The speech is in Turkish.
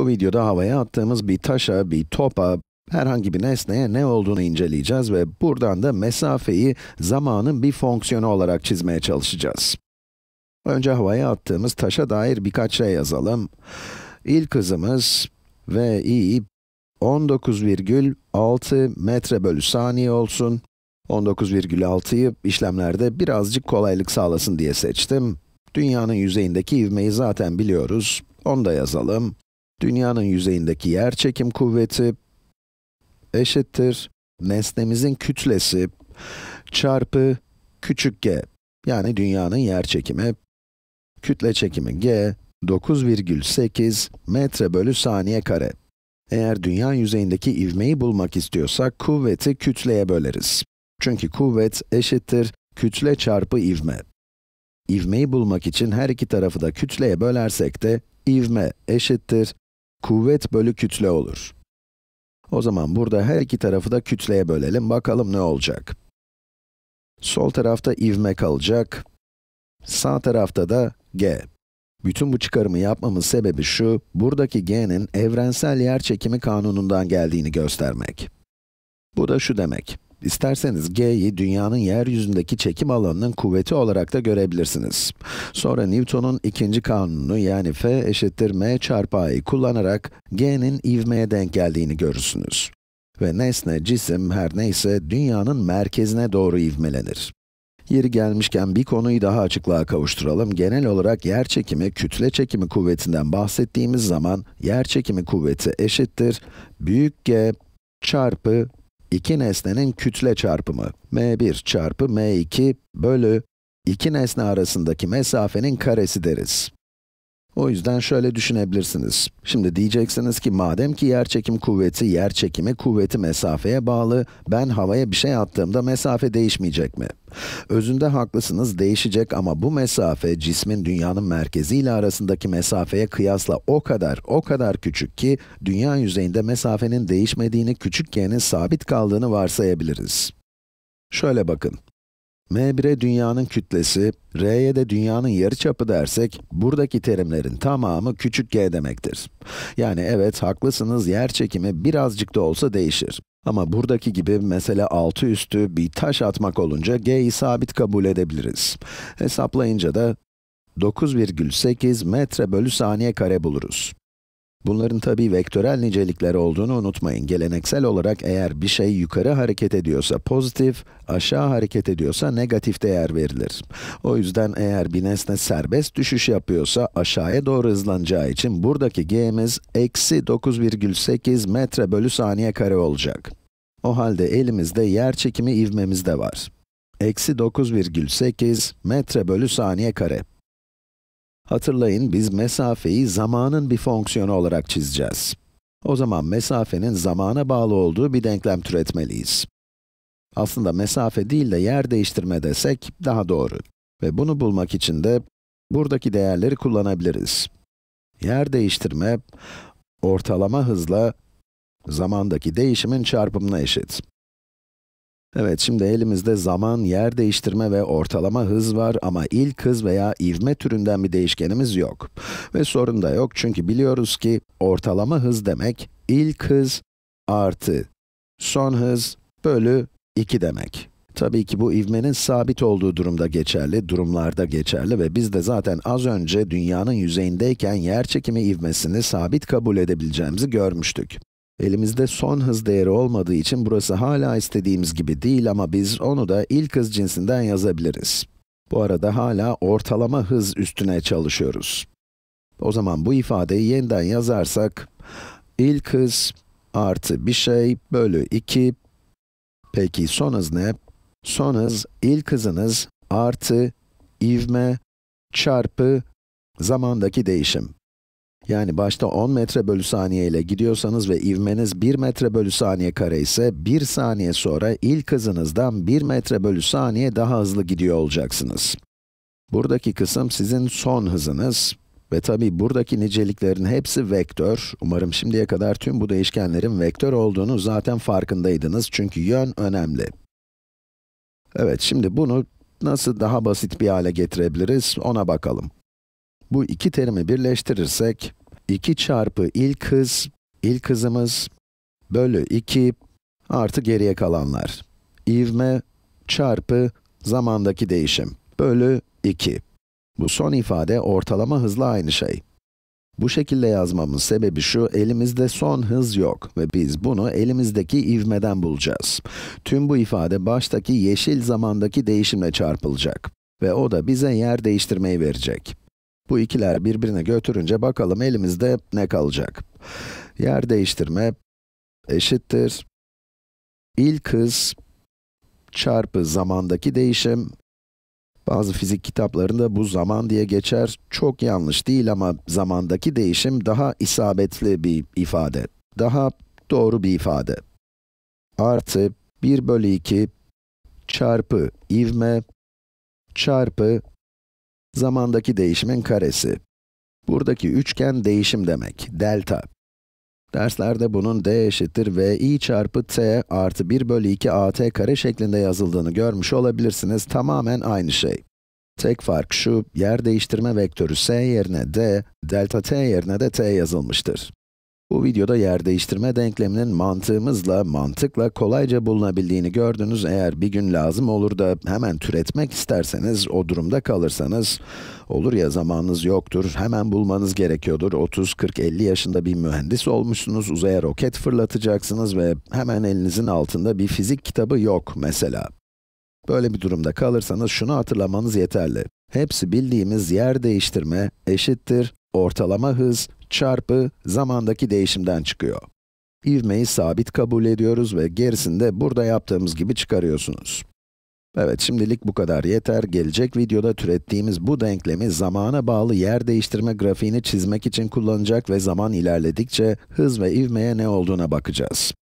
Bu videoda havaya attığımız bir taşa, bir topa, herhangi bir nesneye ne olduğunu inceleyeceğiz ve buradan da mesafeyi zamanın bir fonksiyonu olarak çizmeye çalışacağız. Önce havaya attığımız taşa dair birkaç şey yazalım. İlk hızımız vi 19,6 metre bölü saniye olsun. 19,6'yı işlemlerde birazcık kolaylık sağlasın diye seçtim. Dünyanın yüzeyindeki ivmeyi zaten biliyoruz. Onu da yazalım. Dünyanın yüzeyindeki yer çekim kuvveti eşittir nesnemizin kütlesi çarpı küçük g. Yani dünyanın yer çekimi, kütle çekimi g 9,8 metre bölü saniye kare. Eğer dünya yüzeyindeki ivmeyi bulmak istiyorsak kuvveti kütleye böleriz. Çünkü kuvvet eşittir kütle çarpı ivme. İvmeyi bulmak için her iki tarafı da kütleye bölersek de ivme eşittir Kuvvet bölü kütle olur. O zaman burada her iki tarafı da kütleye bölelim, bakalım ne olacak. Sol tarafta ivme kalacak, sağ tarafta da g. Bütün bu çıkarımı yapmamın sebebi şu, buradaki g'nin evrensel yer çekimi kanunundan geldiğini göstermek. Bu da şu demek. İsterseniz G'yi dünyanın yeryüzündeki çekim alanının kuvveti olarak da görebilirsiniz. Sonra Newton'un ikinci kanunu yani F eşittir M çarpı A'yı kullanarak G'nin ivmeye denk geldiğini görürsünüz. Ve nesne, cisim her neyse dünyanın merkezine doğru ivmelenir. Yeri gelmişken bir konuyu daha açıklığa kavuşturalım. Genel olarak yer çekimi, kütle çekimi kuvvetinden bahsettiğimiz zaman yer çekimi kuvveti eşittir büyük G çarpı iki nesnenin kütle çarpımı m1 çarpı m2 bölü iki nesne arasındaki mesafenin karesi deriz. O yüzden şöyle düşünebilirsiniz. Şimdi diyeceksiniz ki madem ki yer çekim kuvveti yer çekimi kuvveti mesafeye bağlı, ben havaya bir şey attığımda mesafe değişmeyecek mi? Özünde haklısınız, değişecek ama bu mesafe cismin dünyanın merkezi ile arasındaki mesafeye kıyasla o kadar o kadar küçük ki dünya yüzeyinde mesafenin değişmediğini, küçük y'nin sabit kaldığını varsayabiliriz. Şöyle bakın m1'e dünyanın kütlesi, r'ye de dünyanın yarıçapı dersek, buradaki terimlerin tamamı küçük g demektir. Yani evet, haklısınız, yer çekimi birazcık da olsa değişir. Ama buradaki gibi mesela altı üstü bir taş atmak olunca g'yi sabit kabul edebiliriz. Hesaplayınca da 9,8 metre bölü saniye kare buluruz. Bunların tabi vektörel nicelikler olduğunu unutmayın. Geleneksel olarak eğer bir şey yukarı hareket ediyorsa pozitif, aşağı hareket ediyorsa negatif değer verilir. O yüzden eğer bir nesne serbest düşüş yapıyorsa aşağıya doğru hızlanacağı için buradaki g'miz eksi 9,8 metre bölü saniye kare olacak. O halde elimizde yer çekimi ivmemiz de var. Eksi 9,8 metre bölü saniye kare. Hatırlayın biz mesafeyi zamanın bir fonksiyonu olarak çizeceğiz. O zaman mesafenin zamana bağlı olduğu bir denklem türetmeliyiz. Aslında mesafe değil de yer değiştirme desek daha doğru. Ve bunu bulmak için de buradaki değerleri kullanabiliriz. Yer değiştirme, ortalama hızla zamandaki değişimin çarpımına eşit. Evet, şimdi elimizde zaman, yer değiştirme ve ortalama hız var ama ilk hız veya ivme türünden bir değişkenimiz yok. Ve sorun da yok çünkü biliyoruz ki ortalama hız demek ilk hız artı son hız bölü 2 demek. Tabii ki bu ivmenin sabit olduğu durumda geçerli, durumlarda geçerli ve biz de zaten az önce dünyanın yüzeyindeyken yer çekimi ivmesini sabit kabul edebileceğimizi görmüştük. Elimizde son hız değeri olmadığı için burası hala istediğimiz gibi değil ama biz onu da ilk hız cinsinden yazabiliriz. Bu arada hala ortalama hız üstüne çalışıyoruz. O zaman bu ifadeyi yeniden yazarsak, ilk hız artı bir şey bölü 2, peki son hız ne? Son hız, ilk hızınız artı ivme çarpı zamandaki değişim. Yani başta 10 metre bölü saniye ile gidiyorsanız ve ivmeniz 1 metre bölü saniye kare ise 1 saniye sonra ilk hızınızdan 1 metre bölü saniye daha hızlı gidiyor olacaksınız. Buradaki kısım sizin son hızınız ve tabi buradaki niceliklerin hepsi vektör. Umarım şimdiye kadar tüm bu değişkenlerin vektör olduğunu zaten farkındaydınız çünkü yön önemli. Evet, şimdi bunu nasıl daha basit bir hale getirebiliriz ona bakalım. Bu iki terimi birleştirirsek, 2 çarpı ilk hız, ilk hızımız, bölü 2 artı geriye kalanlar. İvme çarpı zamandaki değişim, bölü 2. Bu son ifade ortalama hızla aynı şey. Bu şekilde yazmamın sebebi şu, elimizde son hız yok ve biz bunu elimizdeki ivmeden bulacağız. Tüm bu ifade baştaki yeşil zamandaki değişimle çarpılacak ve o da bize yer değiştirmeyi verecek. Bu ikiler birbirine götürünce bakalım elimizde ne kalacak? Yer değiştirme eşittir. İlk hız çarpı zamandaki değişim. Bazı fizik kitaplarında bu zaman diye geçer. Çok yanlış değil ama zamandaki değişim daha isabetli bir ifade. Daha doğru bir ifade. Artı 1 bölü 2 çarpı ivme çarpı Zamandaki değişimin karesi. Buradaki üçgen değişim demek, delta. Derslerde bunun d eşittir i çarpı t artı 1 bölü 2 at kare şeklinde yazıldığını görmüş olabilirsiniz. Tamamen aynı şey. Tek fark şu, yer değiştirme vektörü s yerine d, delta t yerine de t yazılmıştır. Bu videoda yer değiştirme denkleminin mantığımızla, mantıkla kolayca bulunabildiğini gördünüz. Eğer bir gün lazım olur da hemen türetmek isterseniz, o durumda kalırsanız, olur ya zamanınız yoktur, hemen bulmanız gerekiyordur. 30, 40, 50 yaşında bir mühendis olmuşsunuz, uzaya roket fırlatacaksınız ve hemen elinizin altında bir fizik kitabı yok mesela. Böyle bir durumda kalırsanız şunu hatırlamanız yeterli. Hepsi bildiğimiz yer değiştirme eşittir ortalama hız çarpı zamandaki değişimden çıkıyor. İvmeyi sabit kabul ediyoruz ve gerisini de burada yaptığımız gibi çıkarıyorsunuz. Evet, şimdilik bu kadar yeter. Gelecek videoda türettiğimiz bu denklemi zamana bağlı yer değiştirme grafiğini çizmek için kullanacak ve zaman ilerledikçe hız ve ivmeye ne olduğuna bakacağız.